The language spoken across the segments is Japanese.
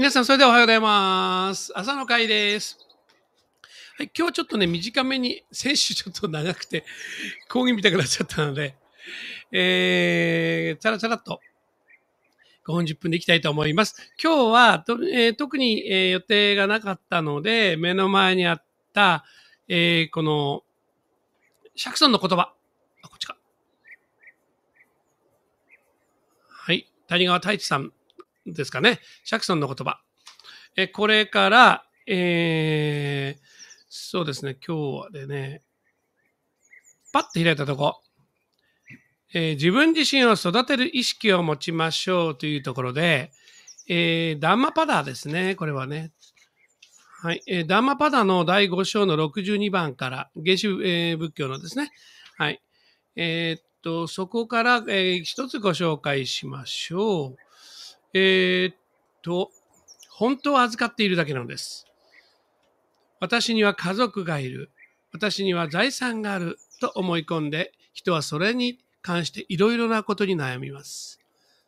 皆さん、それではおはようございます。朝の会です。はい、今日はちょっとね、短めに、先週ちょっと長くて、講義見たくなっちゃったので、えー、チャラチャラっと5分10分でいきたいと思います。今日は、えー、特に、えー、予定がなかったので、目の前にあった、えー、この、シャクソンの言葉。あ、こっちか。はい。谷川太一さんですかね。シャクソンの言葉。えこれから、えー、そうですね、今日はでね、パッと開いたとこ、えー、自分自身を育てる意識を持ちましょうというところで、えー、ダンマパダーですね、これはね。はい。えー、ダンマパダの第5章の62番から、原始、えー、仏教のですね。はい。えー、っと、そこから、えー、一つご紹介しましょう。えー、っと、本当は預かっているだけなのです。私には家族がいる。私には財産があると思い込んで、人はそれに関していろいろなことに悩みます。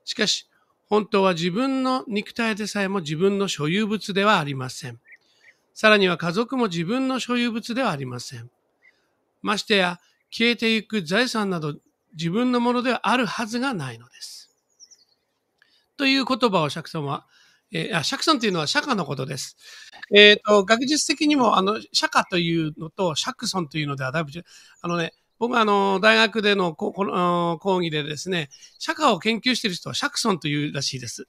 しかし、本当は自分の肉体でさえも自分の所有物ではありません。さらには家族も自分の所有物ではありません。ましてや、消えていく財産など自分のものではあるはずがないのです。という言葉を釈尊は、えー、あ釈尊というのは釈迦のことです。えっ、ー、と、学術的にも、あの、釈迦というのと、釈尊というのではだいぶ、あのね、僕はあの、大学でのここの講義でですね、釈迦を研究している人は釈尊というらしいです。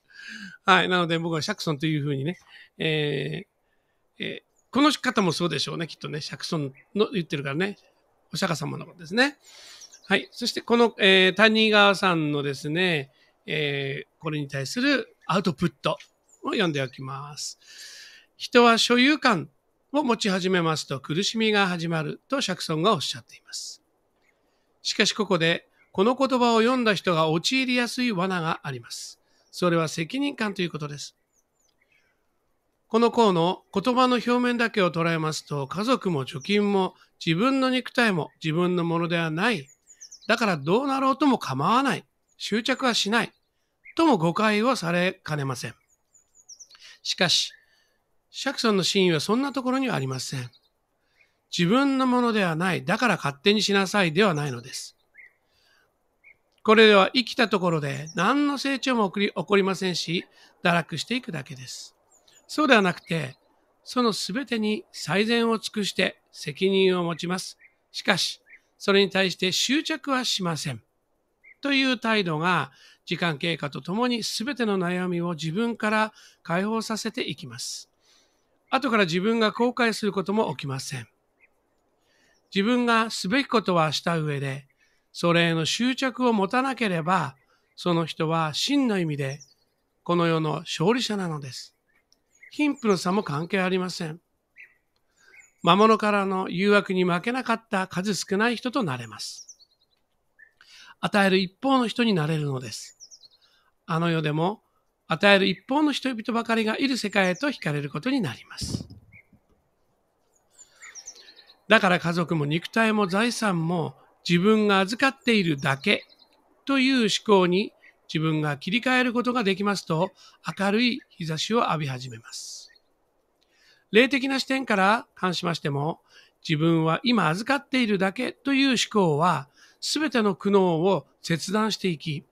はい。なので僕は釈尊というふうにね、えー、えー、この方もそうでしょうね、きっとね、釈尊の言ってるからね、お釈迦様のことですね。はい。そしてこの、えー、谷川さんのですね、えー、これに対するアウトプットを読んでおきます。人は所有感を持ち始めますと苦しみが始まるとシャクソンがおっしゃっています。しかしここで、この言葉を読んだ人が陥りやすい罠があります。それは責任感ということです。この項の言葉の表面だけを捉えますと、家族も貯金も自分の肉体も自分のものではない。だからどうなろうとも構わない。執着はしない。とも誤解をされかねません。しかし、シャクソンの真意はそんなところにはありません。自分のものではない。だから勝手にしなさいではないのです。これでは生きたところで何の成長も起こりませんし、堕落していくだけです。そうではなくて、その全てに最善を尽くして責任を持ちます。しかし、それに対して執着はしません。という態度が時間経過とともに全ての悩みを自分から解放させていきます。後から自分が後悔することも起きません。自分がすべきことはした上で、それへの執着を持たなければ、その人は真の意味でこの世の勝利者なのです。貧富の差も関係ありません。魔物からの誘惑に負けなかった数少ない人となれます。与える一方の人になれるのです。あの世でも、与える一方の人々ばかりがいる世界へと惹かれることになります。だから家族も肉体も財産も自分が預かっているだけという思考に自分が切り替えることができますと明るい日差しを浴び始めます。霊的な視点から関しましても自分は今預かっているだけという思考はすべての苦悩を切断していき、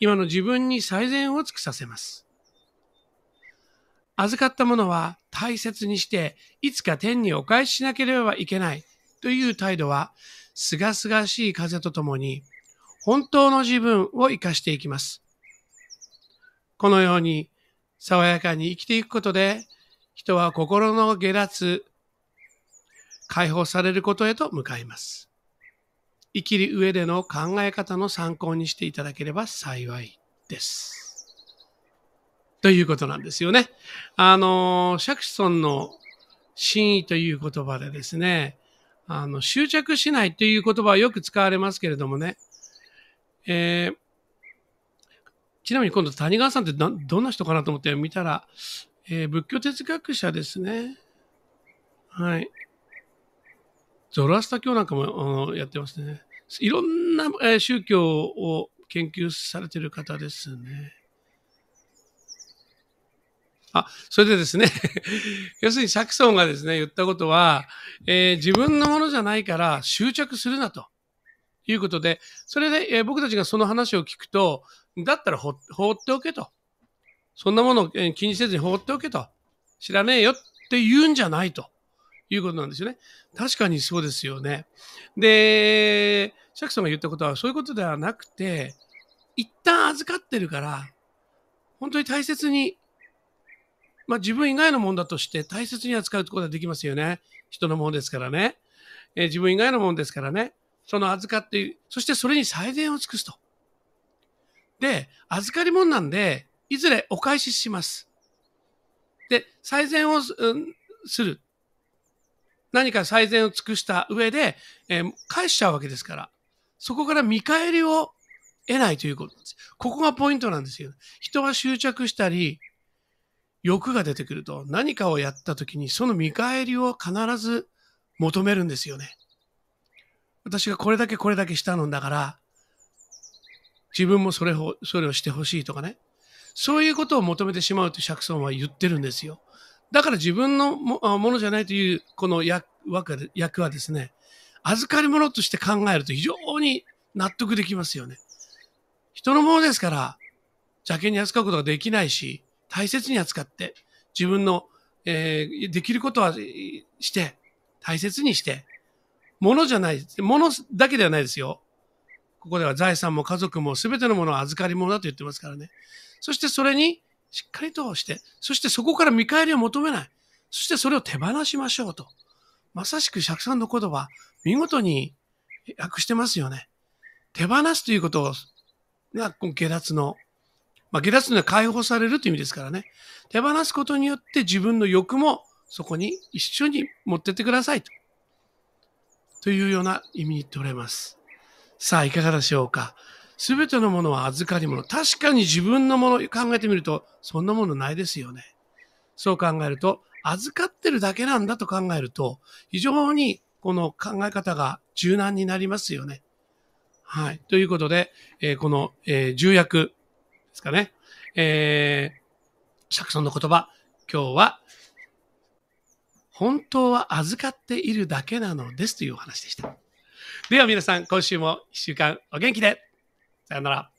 今の自分に最善を尽くさせます。預かったものは大切にして、いつか天にお返ししなければいけないという態度は、すがすがしい風とともに、本当の自分を生かしていきます。このように、爽やかに生きていくことで、人は心の下脱、解放されることへと向かいます。生きる上での考え方の参考にしていただければ幸いです。ということなんですよね。あの、シャクソンの真意という言葉でですね、あの、執着しないという言葉はよく使われますけれどもね、えー、ちなみに今度谷川さんってどんな人かなと思って見たら、えー、仏教哲学者ですね。はい。ゾロアスタ教なんかもやってますね。いろんな、宗教を研究されてる方ですね。あ、それでですね 要するにサクソンがですね、言ったことは、えー、自分のものじゃないから執着するなということで、それで、えー、僕たちがその話を聞くと、だったら放っておけと。そんなものを、えー、気にせずに放っておけと。知らねえよって言うんじゃないと。いうことなんですよね。確かにそうですよね。で、釈さんが言ったことはそういうことではなくて、一旦預かってるから、本当に大切に、まあ自分以外のもんだとして大切に扱うことができますよね。人のものですからね。えー、自分以外のもんですからね。その預かって、そしてそれに最善を尽くすと。で、預かり物なんで、いずれお返しします。で、最善を、うん、する。何か最善を尽くした上で、えー、返しちゃうわけですから、そこから見返りを得ないということです。ここがポイントなんですよ。人が執着したり、欲が出てくると、何かをやった時に、その見返りを必ず求めるんですよね。私がこれだけこれだけしたのだから、自分もそれを、それをしてほしいとかね。そういうことを求めてしまうと釈尊は言ってるんですよ。だから自分のものじゃないというこの役役はですね、預かり物として考えると非常に納得できますよね。人のものですから、邪険に扱うことができないし、大切に扱って、自分の、えー、できることはして、大切にして、ものじゃない、ものだけではないですよ。ここでは財産も家族も全てのものを預かり物だと言ってますからね。そしてそれにしっかりとして、そしてそこから見返りを求めない。そしてそれを手放しましょうと。まさしく釈さんの言葉、見事に訳してますよね。手放すということが、この下脱の、まあ、下脱というのは解放されるという意味ですからね。手放すことによって自分の欲もそこに一緒に持ってってくださいと。というような意味に取れます。さあ、いかがでしょうか。すべてのものは預かり物。確かに自分のもの、考えてみると、そんなものないですよね。そう考えると、預かってるだけなんだと考えると、非常にこの考え方が柔軟になりますよね。はい。ということで、えー、この、えー、重役ですかね。えー、シャクソンの言葉、今日は、本当は預かっているだけなのですというお話でした。では皆さん、今週も一週間お元気でさよなら。